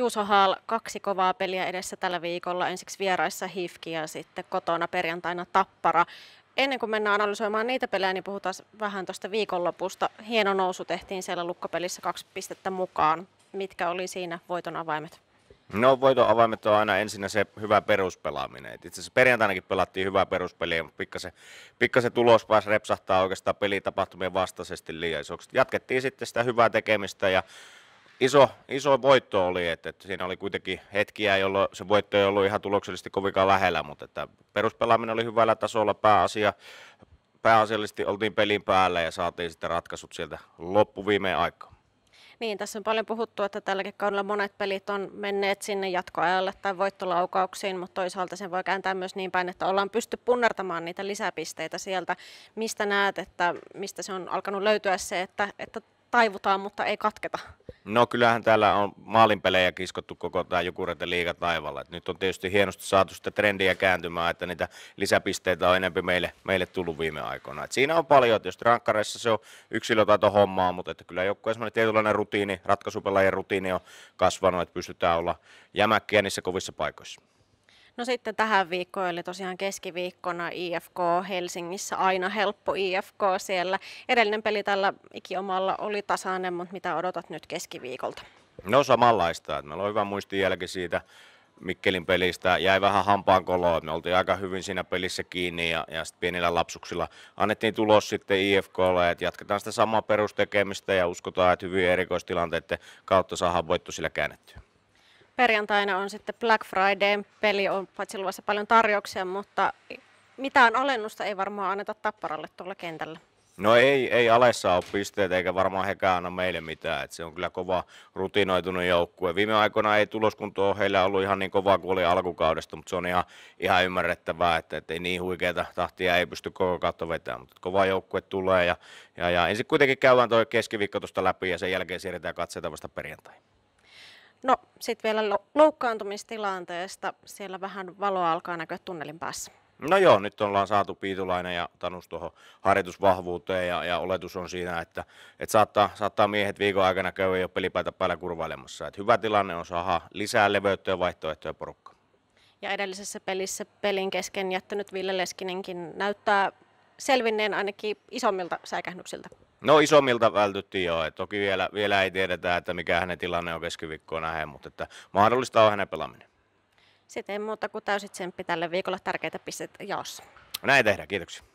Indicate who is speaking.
Speaker 1: Juuso Haal, kaksi kovaa peliä edessä tällä viikolla. Ensiksi vieraissa HIFKI ja sitten kotona perjantaina Tappara. Ennen kuin mennään analysoimaan niitä pelejä, niin puhutaan vähän tuosta viikonlopusta. Hieno nousu tehtiin siellä lukkopelissä kaksi pistettä mukaan. Mitkä oli siinä voiton avaimet?
Speaker 2: No voiton avaimet on aina ensinnä se hyvä peruspelaaminen. itse asiassa perjantainakin pelattiin hyvää peruspeliä, mutta pikkasen, pikkasen tulos pääsi repsahtaa oikeastaan pelitapahtumien vastaisesti liian isoksi. Jatkettiin sitten sitä hyvää tekemistä ja iso, iso voitto oli, että, että siinä oli kuitenkin hetkiä, jolloin se voitto ei ollut ihan tuloksellisesti kovinkaan lähellä, mutta että peruspelaaminen oli hyvällä tasolla pääasia. Pääasiallisesti oltiin pelin päällä ja saatiin sitten ratkaisut sieltä loppuviimeen aikaan.
Speaker 1: Niin, tässä on paljon puhuttu, että tälläkin kaudella monet pelit on menneet sinne jatkoajalle tai voittolaukauksiin, mutta toisaalta sen voi kääntää myös niin päin, että ollaan pysty punnertamaan niitä lisäpisteitä sieltä. Mistä näet, että mistä se on alkanut löytyä se, että, että taivutaan, mutta ei katketa.
Speaker 2: No kyllähän täällä on maalinpelejä kiskottu koko tämä Jukureiden liiga taivalla. Et nyt on tietysti hienosti saatu sitä trendiä kääntymään, että niitä lisäpisteitä on enemmän meille, meille tullut viime aikoina. Et siinä on paljon, että jos rankkareissa se on yksilötaito hommaa, mutta että kyllä joku esimerkiksi tietynlainen rutiini, ratkaisupelaajien rutiini on kasvanut, että pystytään olla jämäkkiä niissä kovissa paikoissa.
Speaker 1: No sitten tähän viikkoon, eli tosiaan keskiviikkona IFK Helsingissä, aina helppo IFK siellä. Edellinen peli tällä ikiomalla oli tasainen, mutta mitä odotat nyt keskiviikolta?
Speaker 2: No samanlaista. Meillä on hyvä muistijälki siitä Mikkelin pelistä. Jäi vähän hampaan koloa, Me oltiin aika hyvin siinä pelissä kiinni ja, ja sitten pienillä lapsuksilla annettiin tulos sitten IFKlle. että jatketaan sitä samaa perustekemistä ja uskotaan, että hyvin erikoistilanteiden kautta saadaan voitto sillä käännettyä
Speaker 1: perjantaina on sitten Black Friday. Peli on paitsi luvassa paljon tarjouksia, mutta mitään alennusta ei varmaan anneta tapparalle tuolla kentällä.
Speaker 2: No ei, ei Alessa ole pisteet eikä varmaan hekään anna meille mitään. Et se on kyllä kova rutinoitunut joukkue. Viime aikoina ei tuloskunto ole heillä ollut ihan niin kova kuin oli alkukaudesta, mutta se on ihan, ihan ymmärrettävää, että, että ei niin huikeita tahtia ei pysty koko kautta vetämään. Mutta kova joukkue tulee ja, ja, ja ensin kuitenkin käydään tuo keskiviikko tuosta läpi ja sen jälkeen siirretään katseita vasta
Speaker 1: No sitten vielä loukkaantumistilanteesta. Siellä vähän valoa alkaa näkyä tunnelin päässä.
Speaker 2: No joo, nyt ollaan saatu Piitulainen ja Tanus tuohon harjoitusvahvuuteen ja, ja oletus on siinä, että, että saattaa, saattaa miehet viikon aikana käydä jo pelipäätä päällä kurvailemassa. Et hyvä tilanne on saada lisää leveyttä ja vaihtoehtoja porukka.
Speaker 1: Ja edellisessä pelissä pelin kesken jättänyt Ville Leskinenkin näyttää selvinneen ainakin isommilta säikähdyksiltä.
Speaker 2: No isommilta vältyttiin jo, Et toki vielä, vielä ei tiedetä, että mikä hänen tilanne on keskiviikkoon nähden, mutta että mahdollista on hänen pelaaminen.
Speaker 1: Sitten ei muuta kuin täysitsemppi tälle viikolla tärkeitä pisteitä jaossa.
Speaker 2: Näin tehdään, kiitoksia.